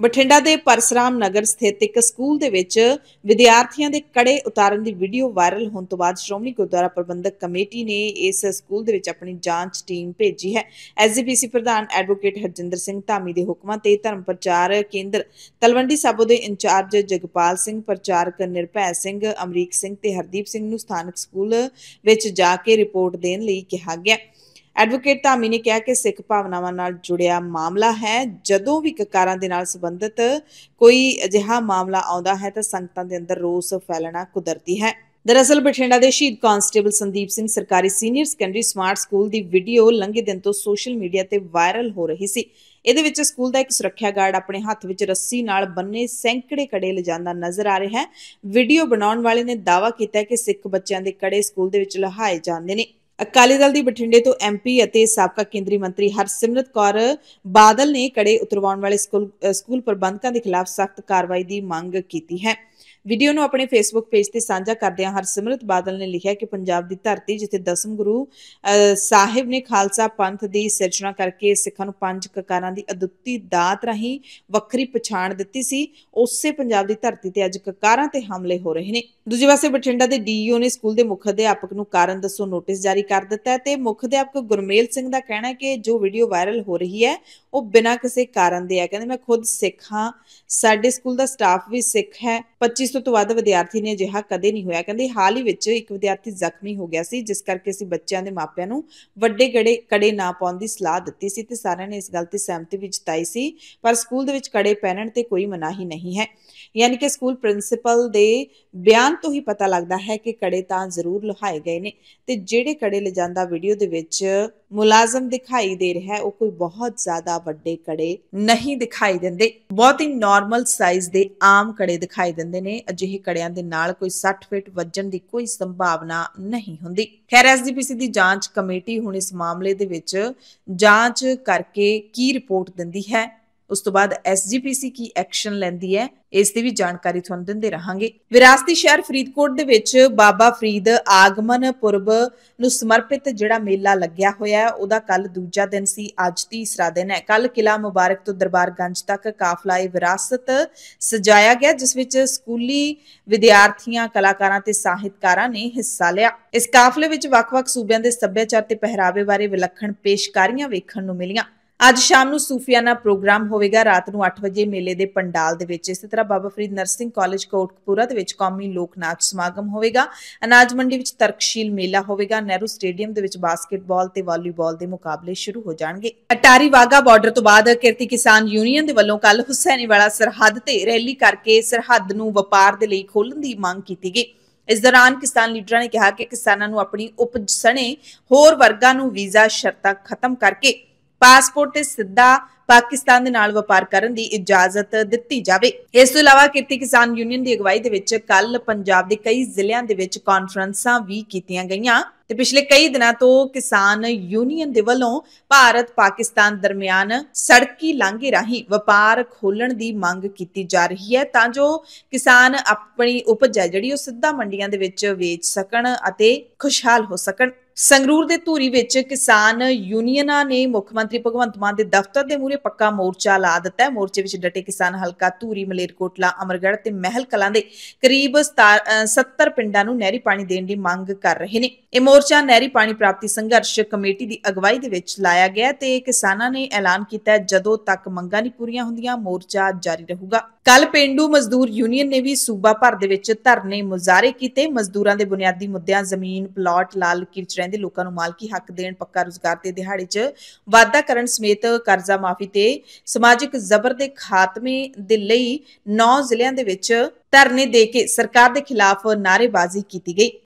ਬਠਿੰਡਾ ਦੇ ਪਰਸਰਾਮ ਨਗਰ ਸਥਿਤ ਇੱਕ ਸਕੂਲ ਦੇ ਵਿੱਚ ਵਿਦਿਆਰਥੀਆਂ ਦੇ ਕੜੇ ਉਤਾਰਨ ਦੀ ਵੀਡੀਓ ਵਾਇਰਲ ਹੋਣ ਤੋਂ ਬਾਅਦ ਸ਼੍ਰੋਮਣੀ ਗੁਰਦੁਆਰਾ ਪ੍ਰਬੰਧਕ ਕਮੇਟੀ ਨੇ ਇਸ ਸਕੂਲ ਦੇ ਵਿੱਚ ਆਪਣੀ ਜਾਂਚ ਟੀਮ ਭੇਜੀ ਹੈ ਐਸਜੀਪੀਸੀ ਪ੍ਰਧਾਨ ਐਡਵੋਕੇਟ ਹਰਜਿੰਦਰ ਸਿੰਘ ਧਾਮੀ ਦੇ ਹੁਕਮਾਂ ਤੇ ਧਰਮ ਪ੍ਰਚਾਰ ਕੇਂਦਰ ਤਲਵੰਡੀ ਸਾਬੋ ਦੇ ਇੰਚਾਰਜ ਜਗਪਾਲ ਸਿੰਘ ਪ੍ਰਚਾਰਕ ਨਿਰਭੈ ਸਿੰਘ ਅਮਰੀਕ ਸਿੰਘ ਤੇ ਹਰਦੀਪ ਸਿੰਘ ਨੂੰ ਸਥਾਨਕ ਸਕੂਲ ਵਿੱਚ ਜਾ ਕੇ ਰਿਪੋਰਟ ਦੇਣ ਲਈ ਕਿਹਾ ਗਿਆ ਐਡਵੋਕੇਟ ਧਾਮੀ ਨੇ ਕਿਹਾ ਕਿ ਸਿੱਖ ਭਾਵਨਾਵਾਂ ਨਾਲ ਜੁੜਿਆ ਮਾਮਲਾ ਹੈ ਜਦੋਂ ਵੀ ਕਕਾਰਾਂ ਦੇ ਨਾਲ ਸੰਬੰਧਿਤ ਕੋਈ ਅਜਿਹਾ ਮਾਮਲਾ ਆਉਂਦਾ ਹੈ ਤਾਂ ਸੰਗਤਾਂ ਦੇ ਅੰਦਰ ਰੋਸ ਫੈਲਣਾ ਕੁਦਰਤੀ ਹੈ ਦਰਅਸਲ ਬਠਿੰਡਾ ਦੇ ਸ਼ਹੀਦ ਕਾਂਸਟੇਬਲ ਸੰਦੀਪ ਸਿੰਘ ਸਰਕਾਰੀ ਸੀਨੀਅਰ ਸੈਕੰਡਰੀ ਸਮਾਰਟ ਸਕੂਲ ਦੀ ਵੀਡੀਓ ਲੰਘੇ ਦਿਨ ਤੋਂ ਸੋਸ਼ਲ ਮੀਡੀਆ ਤੇ ਵਾਇਰਲ ਹੋ ਰਹੀ ਸੀ ਇਹਦੇ ਵਿੱਚ ਸਕੂਲ ਦਾ ਇੱਕ ਸੁਰੱਖਿਆ ਗਾਰਡ ਆਪਣੇ ਹੱਥ ਵਿੱਚ ਰੱਸੀ ਨਾਲ ਬੰਨੇ ਸੈਂਕੜੇ ਕੜੇ ਲਿਜਾਂਦਾ ਨਜ਼ਰ ਆ ਰਿਹਾ ਹੈ ਵੀਡੀਓ ਬਣਾਉਣ ਵਾਲੇ ਨੇ ਦਾਅਵਾ ਕੀਤਾ ਕਿ ਸਿੱਖ ਬੱਚਿਆਂ ਦੇ ਕੜੇ ਸਕੂਲ ਦੇ ਵਿੱਚ ਲਹਾਏ ਜਾਂਦੇ ਨੇ ਅਕਾਲੀ ਦਲ ਦੀ ਬਠਿੰਡੇ ਤੋਂ ਐਮਪੀ ਅਤੇ ਸਾਬਕਾ ਕੇਂਦਰੀ ਮੰਤਰੀ ਹਰਸਿਮਰਤ ਕੌਰ ਬਾਦਲ ਨੇ ਕੜੇ ਉਤਰਵਾਉਣ ਵਾਲੇ ਸਕੂਲ ਪ੍ਰਬੰਧਕਾਂ ਦੇ ਖਿਲਾਫ ਸਖਤ ਕਾਰਵਾਈ ਦੀ ਮੰਗ ਕੀਤੀ ਹੈ ਵੀਡੀਓ ਨੂੰ ਆਪਣੇ ਫੇਸਬੁੱਕ ਪੇਜ ਤੇ ਸਾਂਝਾ ਕਰਦਿਆਂ ਹਰਸਿਮਰਤ ਬਾਦਲ ਨੇ ਲਿਖਿਆ ਕਿ ਪੰਜਾਬ ਦੀ ਧਰਤੀ ਜਿੱਥੇ ਦਸਮ ਗੁਰੂ ਸਾਹਿਬ ਨੇ ਖਾਲਸਾ ਪੰਥ ਦੀ ਸਿਰਜਣਾ ਕਰਕੇ ਸਿੱਖਾਂ ਨੂੰ ਪੰਜ ਕਕਾਰਾਂ ਦੀ ਅਦੁੱਤੀ ਦਾਤ ਰਹੀ ਵੱਖਰੀ ਪਛਾਣ ਦਿੱਤੀ ਸੀ ਉਸੇ ਪੰਜਾਬ ਦੀ ਧਰਤੀ ਤੇ ਅੱਜ ਕਕਾਰਾਂ ਤੇ ਹਮਲੇ ਹੋ ਰਹੇ ਨੇ ਦੂਜੇ ਪਾਸੇ ਬਠਿੰਡਾ ਦੇ ਡੀਈਓ ਨੇ ਸਕੂਲ ਦੇ ਮੁੱਖ ਅਧਿਆਪਕ ਨੂੰ ਕਾਰਨ ਦੱਸੋ ਨੋਟਿਸ ਜਾਰੀ ਕਰ ਦਿੱਤਾ ਹੈ ਤੇ ਮੁੱਖ ਅਧਿਆਪਕ ਗੁਰਮੇਲ ਸਿੰਘ ਦਾ ਕਹਿਣਾ ਹੈ ਕਿ ਜੋ ਵੀਡੀਓ ਵਾਇਰਲ ਹੋ ਰਹੀ ਹੈ ਉਹ ਬਿਨਾਂ ਕਿਸੇ ਕਾਰਨ ਦੇ ਹੈ ਕਹਿੰਦੇ ਮੈਂ ਖੁਦ ਸਿੱਖ ਹਾਂ ਸਾਡੇ ਸਕੂਲ ਦਾ ਸਟਾਫ ਵੀ ਸਿੱਖ ਹੈ 25 ਤੋਂ ਵੱਧ ਵਿਦਿਆਰਥੀ ਨੇ ਅਜਿਹਾ ਕਦੇ ਨਹੀਂ ਹੋਇਆ ਕਹਿੰਦੇ ਹਾਲ ਹੀ ਵਿੱਚ ਇੱਕ ਵਿਦਿਆਰਥੀ ਜ਼ਖਮੀ ਹੋ ਗਿਆ ਸੀ ਜਿਸ ਕਰਕੇ ਅਸੀਂ ਬੱਚਿਆਂ ਦੇ ਮਾਪਿਆਂ ਨੂੰ ਵੱਡੇ ਗੜੇ ਕੜੇ ਨਾ ਪਾਉਣ ਦੀ ਸਲਾਹ ਦਿੱਤੀ ਸੀ ਤੇ ਸਾਰਿਆਂ ਨੇ ਇਸ ਗੱਲ ਤੇ ਸਹਿਮਤੀ ਵੀ ਜਤਾਈ ਸੀ ਪਰ ਸਕੂਲ ਦੇ ਵਿੱਚ ਕੜੇ ਪਹਿਨਣ ਤੇ ਕੋਈ ਮਨਾਹੀ ਨਹੀਂ ਹੈ ਯਾਨੀ ਕਿ ਸਕੂਲ ਪ੍ਰਿੰਸੀਪਲ ਦੇ ਬਿਆਨ ਤੋਂ ਹੀ ਪਤਾ ਲੱਗਦਾ ਹੈ ਕਿ ਕੜੇ ਤਾਂ ਜ਼ਰੂਰ ਲੁਹਾਏ ਗਏ ਨੇ ਤੇ ਜਿਹੜੇ ਕੜੇ ਲਿਜਾਂਦਾ ਵੀਡੀਓ ਦੇ ਵਿੱਚ ਮੁਲਾਜ਼ਮ ਦਿਖਾਈ ਦੇ ਰਿਹਾ ਹੈ ਉਹ ਕੋਈ ਬਹੁਤ ਜ਼ਿਆਦਾ ਵੱਡੇ ਕੜੇ ਨਹੀਂ ਦਿਖਾਈ ਦਿੰਦੇ ਬਹੁਤ ਹੀ ਨਾਰਮਲ ਸਾਈਜ਼ ਦੇ ਆਮ ਕੜੇ ਦਿਖਾਈ ਦਿੰਦੇ ਜਾਂਦੇ ਨੇ ਅਜਿਹੇ ਕੜਿਆਂ ਦੇ ਨਾਲ ਕੋਈ 60 ਫੀਟ ਵੱਜਣ ਦੀ ਕੋਈ ਸੰਭਾਵਨਾ ਨਹੀਂ ਹੁੰਦੀ ਖੈਰ ਐਸਡੀਪੀਸੀ ਦੀ ਜਾਂਚ ਕਮੇਟੀ ਹੁਣ ਇਸ ਮਾਮਲੇ ਦੇ ਵਿੱਚ ਜਾਂਚ ਕਰਕੇ ਕੀ ਰਿਪੋਰਟ ਦਿੰਦੀ ਹੈ ਉਸ ਤੋਂ ਬਾਅਦ ਐਸਜੀਪੀਸੀ ਕੀ ਐਕਸ਼ਨ ਲੈਂਦੀ ਹੈ ਇਸ ਦੀ ਵੀ ਜਾਣਕਾਰੀ ਤੁਹਾਨੂੰ ਦਿੰਦੇ ਰਹਾਂਗੇ ਵਿਰਾਸਤੀ ਸ਼ਹਿਰ ਫਰੀਦਕੋਟ ਦੇ ਵਿੱਚ ਬਾਬਾ ਫਰੀਦ ਆਗਮਨ ਪੁਰਬ ਨੂੰ ਸਮਰਪਿਤ ਜਿਹੜਾ ਮੇਲਾ ਲੱਗਿਆ ਹੋਇਆ ਹੈ ਉਹਦਾ ਕੱਲ ਦੂਜਾ ਦਿਨ ਸੀ ਅੱਜ ਤੀਸਰਾ ਦਿਨ ਹੈ ਕੱਲ ਕਿਲਾ ਮੁਬਾਰਕ ਤੋਂ ਦਰਬਾਰ ਗੰਜ ਤੱਕ ਕਾਫਲਾ ਇਹ ਵਿਰਾਸਤ ਸਜਾਇਆ ਗਿਆ ਜਿਸ ਵਿੱਚ ਸਕੂਲੀ ਵਿਦਿਆਰਥੀਆਂ ਕਲਾਕਾਰਾਂ ਤੇ ਸਾਹਿਤਕਾਰਾਂ ਨੇ ਹਿੱਸਾ ਲਿਆ ਇਸ ਕਾਫਲੇ ਵਿੱਚ ਵੱਖ-ਵੱਖ ਸੂਬਿਆਂ ਦੇ ਸੱਭਿਆਚਾਰ ਤੇ ਪਹਿਰਾਵੇ ਬਾਰੇ ਵਿਲੱਖਣ ਪੇਸ਼ਕਾਰੀਆਂ ਵੇਖਣ ਨੂੰ ਮਿਲੀਆਂ ਅੱਜ ਸ਼ਾਮ ਨੂੰ ਸੂਫੀਆਨਾ ਪ੍ਰੋਗਰਾਮ ਹੋਵੇਗਾ ਰਾਤ ਨੂੰ 8 ਵਜੇ ਮੇਲੇ ਦੇ ਪੰਡਾਲ ਦੇ ਵਿੱਚ ਇਸੇ ਤਰ੍ਹਾਂ ਬਾਬਾ ਫਰੀਦ ਨਰਸਿੰਗ ਕਾਲਜ ਕੋਟਕਪੂਰਾ ਦੇ ਵਿੱਚ ਕੌਮੀ ਲੋਕ ਨਾਚ ਸਮਾਗਮ ਹੋਵੇਗਾ ਅਨਾਜ ਮੰਡੀ ਵਿੱਚ ਤਰਕਸ਼ੀਲ ਮੇਲਾ ਹੋਵੇਗਾ ਨਹਿਰੂ ਸਟੇਡੀਅਮ ਦੇ ਵਿੱਚ ਬਾਸਕਟਬਾਲ ਤੇ ਵਾਲੀਬਾਲ ਦੇ ਮੁਕਾਬਲੇ ਸ਼ੁਰੂ ਹੋ ਜਾਣਗੇ ਅਟਾਰੀ ਵਾਗਾ ਬਾਰਡਰ ਤੋਂ ਬਾਅਦ ਕਿਰਤੀ ਕਿਸਾਨ ਯੂਨੀਅਨ ਦੇ ਵੱਲੋਂ ਕੱਲ ਹੁਸੈਨੀਵਾਲਾ ਸਰਹੱਦ ਤੇ ਰੈਲੀ ਕਰਕੇ ਸਰਹੱਦ ਨੂੰ ਵਪਾਰ ਦੇ ਲਈ ਖੋਲਣ ਦੀ ਮੰਗ ਕੀਤੀ ਗਈ ਇਸ ਦੌਰਾਨ ਕਿਸਾਨ ਲੀਡਰਾਂ ਨੇ ਕਿਹਾ ਕਿ ਕਿਸਾਨਾਂ ਨੂੰ ਆਪਣੀ ਉਪਜ ਸਣੇ ਹੋਰ ਵਰਗਾਂ ਨੂੰ ਵੀਜ਼ਾ ਸ਼ਰਤਾਂ ਖਤਮ ਕਰਕੇ ਪਾਸਪੋਰਟ ਤੇ ਸਿੱਧਾ ਪਾਕਿਸਤਾਨ ਦੇ ਨਾਲ ਵਪਾਰ ਕਰਨ ਦੀ ਇਜਾਜ਼ਤ ਦਿੱਤੀ ਜਾਵੇ ਇਸ ਤੋਂ ਇਲਾਵਾ ਕਿਰਤੀ ਕਿਸਾਨ ਯੂਨੀਅਨ ਦੀ ਅਗਵਾਈ ਦੇ ਵਿੱਚ ਕੱਲ ਪੰਜਾਬ ਦੇ ਕਈ ਜ਼ਿਲ੍ਹਿਆਂ ਦੇ ਵਿੱਚ ਕਾਨਫਰੰਸਾਂ ਵੀ ਕੀਤੀਆਂ ਗਈਆਂ ਤੇ ਪਿਛਲੇ ਕਈ ਦਿਨਾਂ ਤੋਂ ਕਿਸਾਨ ਯੂਨੀਅਨ ਦੇ ਵੱਲੋਂ ਭਾਰਤ ਪਾਕਿਸਤਾਨ ਦਰਮਿਆਨ ਸੜਕੀ ਲਾਂਘੇ ਰਾਹੀਂ ਵਪਾਰ ਖੋਲਣ ਦੀ ਮੰਗ ਕੀਤੀ ਜਾ ਰਹੀ ਹੈ ਤਾਂ ਜੋ ਕਿਸਾਨ ਆਪਣੀ ਉਪਜ ਜਿਹੜੀ ਉਹ ਸਿੱਧਾ ਮੰਡੀਆਂ ਦੇ ਵਿੱਚ ਵੇਚ ਸਕਣ ਅਤੇ ਖੁਸ਼ਹਾਲ ਹੋ ਸਕਣ ਸੰਗਰੂਰ ਦੇ ਧੂਰੀ ਵਿੱਚ ਕਿਸਾਨ ਯੂਨੀਅਨਾਂ ਨੇ ਮੁੱਖ ਮੰਤਰੀ ਭਗਵੰਤ ਮਾਨ ਦੇ ਦਫ਼ਤਰ ਦੇ ਮੂਹਰੇ ਪੱਕਾ ਮੋਰਚਾ ਲਾ ਦਿੱਤਾ ਹੈ ਮੋਰਚੇ ਵਿੱਚ ਡਟੇ ਕਿਸਾਨ ਹਲਕਾ ਧੂਰੀ ਮਲੇਰਕੋਟਲਾ ਅਮਰਗੜ੍ਹ ਤੇ ਮਹਿਲ ਕਲਾਂ ਦੇ ਕਰੀਬ 70 ਪਿੰਡਾਂ ਨੂੰ ਨਹਿਰੀ ਪਾਣੀ ਦੇਣ ਦੀ ਮੰਗ ਕਰ ਰਹੇ ਨੇ ਇਹ ਮੋਰਚਾ ਨਹਿਰੀ ਪਾਣੀ ਪ੍ਰਾਪਤੀ ਸੰਘਰਸ਼ ਕਮੇਟੀ ਦੀ ਅਗਵਾਈ ਦੇ ਵਿੱਚ ਲਾਇਆ ਗਿਆ ਤੇ ਕਿਸਾਨਾਂ ਨੇ ਐਲਾਨ ਕੀਤਾ ਜਦੋਂ ਤੱਕ ਮੰਗਾਂ ਨਹੀਂ ਪੂਰੀਆਂ ਹੁੰਦੀਆਂ ਮੋਰਚਾ ਜਾਰੀ ਰਹੂਗਾ ਕੱਲ ਪਿੰਡੂ ਮਜ਼ਦੂਰ ਯੂਨੀਅਨ ਨੇ ਵੀ ਸੂਬਾ ਭਰ ਦੇ ਵਿੱਚ ਧਰਨੇ ਮੁਜ਼ਾਰੇ ਕੀਤੇ ਮਜ਼ਦੂਰਾਂ ਦੇ ਬੁਨਿਆਦੀ ਮੁੱਦਿਆਂ ਜ਼ਮੀਨ ਪਲਾਟ ਲਾਲ ਕਿਰਚ ਰਹਿੰਦੇ ਲੋਕਾਂ ਨੂੰ ਮਾਲਕੀ ਹੱਕ ਦੇਣ ਪੱਕਾ ਰੋਜ਼ਗਾਰ ਤੇ ਦਿਹਾੜੀ 'ਚ ਵਾਅਦਾ ਕਰਨ ਸਮੇਤ ਕਰਜ਼ਾ ਮਾਫੀ ਤੇ ਸਮਾਜਿਕ ਜ਼ਬਰ ਦੇ ਖਾਤਮੇ ਦੇ ਲਈ 9 ਜ਼ਿਲ੍ਹਿਆਂ ਦੇ ਵਿੱਚ ਧਰਨੇ ਦੇ ਕੇ ਸਰਕਾਰ ਦੇ ਖਿਲਾਫ ਨਾਰੇਬਾਜ਼ੀ ਕੀਤੀ ਗਈ